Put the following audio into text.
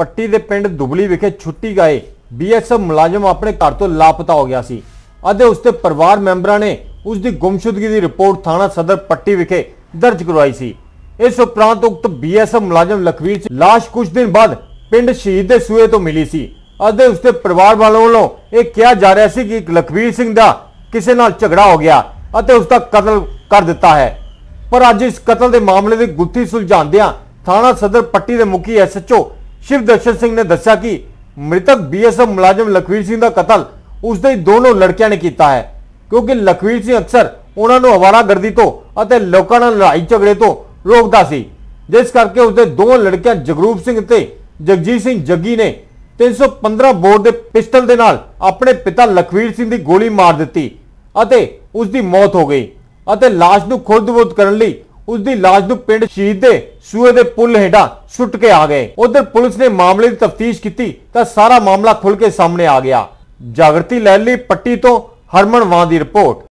ਪੱਟੀ ਦੇ ਪਿੰਡ ਦੁਬਲੀ ਵਿਖੇ ਛੁੱਟੀ ਗਏ ਬੀਐਸਐਫ ਮੁਲਾਜ਼ਮ ਆਪਣੇ ਘਰ ਤੋਂ ਲਾਪਤਾ ਹੋ ਗਿਆ ਸੀ ਅਤੇ ਦੇ ਪਰਿਵਾਰ ਮੈਂਬਰਾਂ ਨੇ ਉਸ ਦੀ ਗੁੰਮਸ਼ੁਦਗੀ ਦੀ ਰਿਪੋਰਟ ਥਾਣਾ ਸਦਰ ਪੱਟੀ ਵਿਖੇ ਦਰਜ ਕਰਵਾਈ ਸੀ ਇਸ ਉਪਰੰਤ ਉਕਤ ਬੀਐਸਐਫ ਮੁਲਾਜ਼ਮ ਲਖਵੀਰ ਸਿੰਘ লাশ ਕੁਝ ਦਿਨ ਬਾਅਦ ਪਿੰਡ ਸ਼ਹੀਦ ਦੇ ਸੂਏ ਤੋਂ ਮਿਲੀ ਸੀ ਅਤੇ ਦੇ ਪਰਿਵਾਰ ਵਾਲਿਆਂ ਵੱਲੋਂ ਇਹ ਕਿਹਾ ਜਾ ਰਿਹਾ ਸੀ ਕਿ ਲਖਵੀਰ ਸਿੰਘ ਦਾ ਕਿਸੇ ਨਾਲ ਝਗੜਾ ਹੋ ਗਿਆ ਅਤੇ ਉਸ ਦਾ ਕਤਲ ਕਰ ਦਿੱਤਾ ਹੈ ਪਰ ਅੱਜ ਇਸ ਕਤਲ ਦੇ ਮਾਮਲੇ ਦੀ ਗੁੱਥੀ ਸੁਲਝਾਉਂਦਿਆਂ ਥਾਣਾ ਸਦਰ ਪੱਟੀ ਦੇ ਮੁਖੀ ਐਸਐਚਓ ਸ਼ਿਵ ਦਰਸ਼ਨ ਸਿੰਘ ਨੇ ਦੱਸਿਆ ਕਿ ਮ੍ਰਿਤਕ ਬੀਐਸਐਫ ਮੁਲਾਜ਼ਮ ਲਖਵੀਰ ਸਿੰਘ ਦਾ ਕਤਲ ਉਸ ਦੇ ਦੋਨੋਂ ਲੜਕਿਆਂ ਨੇ ਕੀਤਾ ਹੈ ਕਿਉਂਕਿ ਲਖਵੀਰ ਸਿੰਘ ਅਕਸਰ ਉਹਨਾਂ ਨੂੰ ਹਵਾਲਾ ਗਰਦੀ ਤੋਂ ਅਤੇ ਲੋਕਾਂ ਨਾਲ ਲੜਾਈ ਝਗੜੇ ਤੋਂ ਰੋਕਦਾ ਸੀ ਜਿਸ ਕਰਕੇ ਉਸ ਦੇ ਦੋ ਲੜਕਿਆਂ ਜਗਰੂਪ ਸਿੰਘ ਤੇ ਜਗਜੀਤ ਸਿੰਘ ਜੱਗੀ ਨੇ 315 ਬੋਰ ਦੇ ਪਿਸਟਲ ਦੇ ਨਾਲ ਆਪਣੇ ਪਿਤਾ ਲਖਵੀਰ ਸਿੰਘ ਦੀ ਗੋਲੀ ਮਾਰ ਦਿੱਤੀ ਅਤੇ ਉਸ ਦੀ ਮੌਤ ਹੋ ਗਈ ਅਤੇ লাশ ਨੂੰ ਖੁਰਦਬੁੱਧ ਕਰਨ ਲਈ ਉਸ ਦੀ ਲਾਸ਼ ਨੂੰ ਪਿੰਡ ਸ਼ਹੀਦ ਦੇ ਸੂਏ ਦੇ ਪੁੱਲ ਹੇਡਾ ਸੁੱਟ ਕੇ ਆ ਗਏ ਉਧਰ ਪੁਲਿਸ ਨੇ ਮਾਮਲੇ ਦੀ ਤਫਤੀਸ਼ ਕੀਤੀ ਤਾਂ ਸਾਰਾ ਮਾਮਲਾ ਖੁੱਲ ਕੇ ਸਾਹਮਣੇ ਆ ਗਿਆ ਜਾਗਰਤੀ ਲੈ ਲਈ ਪੱਟੀ ਤੋਂ ਹਰਮਨ ਵਾਂ ਦੀ ਰਿਪੋਰਟ